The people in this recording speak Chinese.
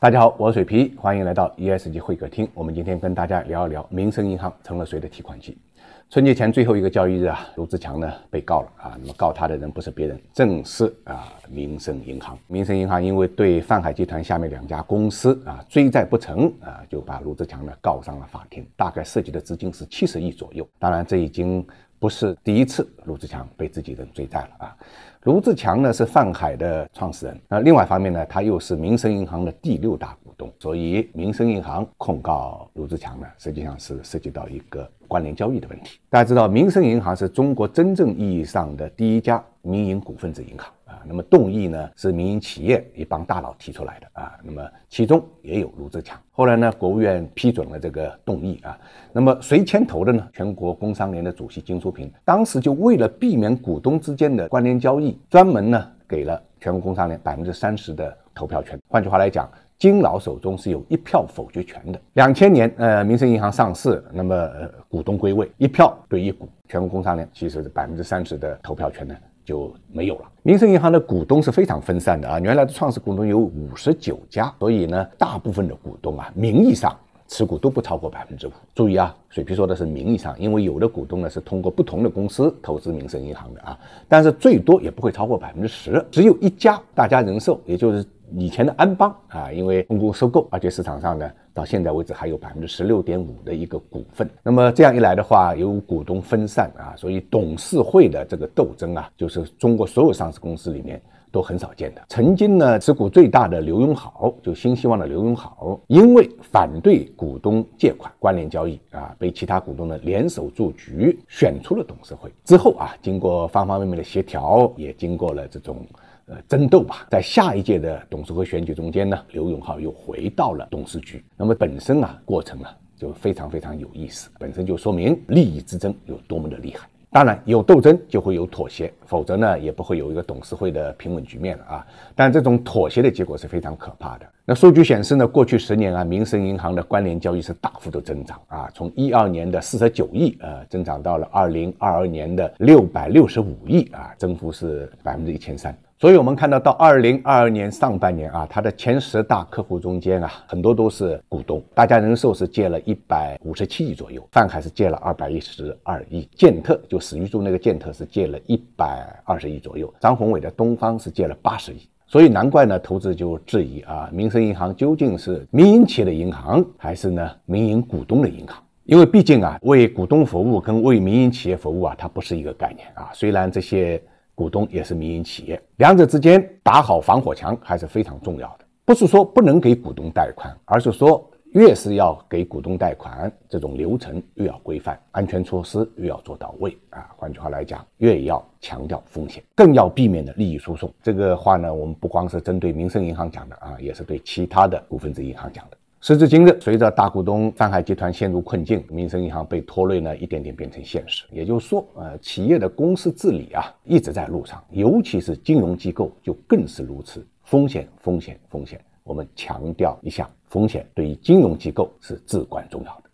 大家好，我是水皮，欢迎来到 ESG 会客厅。我们今天跟大家聊一聊，民生银行成了谁的提款机？春节前最后一个交易日啊，卢志强呢被告了啊，那么告他的人不是别人，正是啊民生银行。民生银行因为对泛海集团下面两家公司啊追债不成啊，就把卢志强呢告上了法庭，大概涉及的资金是七十亿左右。当然，这已经。不是第一次卢志强被自己人追债了啊！卢志强呢是泛海的创始人，那另外一方面呢，他又是民生银行的第六大股东，所以民生银行控告卢志强呢，实际上是涉及到一个关联交易的问题。大家知道，民生银行是中国真正意义上的第一家。民营股份制银行啊，那么动议呢是民营企业一帮大佬提出来的啊，那么其中也有卢志强。后来呢，国务院批准了这个动议啊，那么谁牵头的呢？全国工商联的主席金淑平。当时就为了避免股东之间的关联交易，专门呢给了全国工商联百分之三十的投票权。换句话来讲，金老手中是有一票否决权的。两千年，呃，民生银行上市，那么股东归位，一票对一股，全国工商联其实是百分之三十的投票权呢。就没有了。民生银行的股东是非常分散的啊，原来的创始股东有五十九家，所以呢，大部分的股东啊，名义上持股都不超过百分之五。注意啊，水皮说的是名义上，因为有的股东呢是通过不同的公司投资民生银行的啊，但是最多也不会超过百分之十，只有一家大家人寿，也就是。以前的安邦啊，因为通过收购，而且市场上呢，到现在为止还有百分之十六点五的一个股份。那么这样一来的话，有股东分散啊，所以董事会的这个斗争啊，就是中国所有上市公司里面都很少见的。曾经呢，持股最大的刘永好，就新希望的刘永好，因为反对股东借款关联交易啊，被其他股东呢联手做局选出了董事会之后啊，经过方方面面的协调，也经过了这种。呃，争斗吧，在下一届的董事会选举中间呢，刘永好又回到了董事局。那么本身啊，过程啊就非常非常有意思，本身就说明利益之争有多么的厉害。当然，有斗争就会有妥协。否则呢，也不会有一个董事会的平稳局面了啊！但这种妥协的结果是非常可怕的。那数据显示呢，过去十年啊，民生银行的关联交易是大幅度增长啊，从一二年的四十九亿呃，增长到了二零二二年的六百六十五亿啊，增幅是百分之一千三。所以我们看到，到二零二二年上半年啊，它的前十大客户中间啊，很多都是股东。大家人寿是借了一百五十七亿左右，泛海是借了二百一十二亿，建特就史玉柱那个建特是借了一百。二十亿左右，张宏伟的东方是借了八十亿，所以难怪呢，投资就质疑啊，民生银行究竟是民营企业的银行，还是呢民营股东的银行？因为毕竟啊，为股东服务跟为民营企业服务啊，它不是一个概念啊。虽然这些股东也是民营企业，两者之间打好防火墙还是非常重要的。不是说不能给股东贷款，而是说。越是要给股东贷款，这种流程越要规范，安全措施越要做到位啊！换句话来讲，越要强调风险，更要避免的利益输送。这个话呢，我们不光是针对民生银行讲的啊，也是对其他的股份制银行讲的。时至今日，随着大股东上海集团陷入困境，民生银行被拖累呢，一点点变成现实。也就是说，呃，企业的公司治理啊，一直在路上，尤其是金融机构就更是如此，风险，风险，风险。我们强调一下，风险对于金融机构是至关重要的。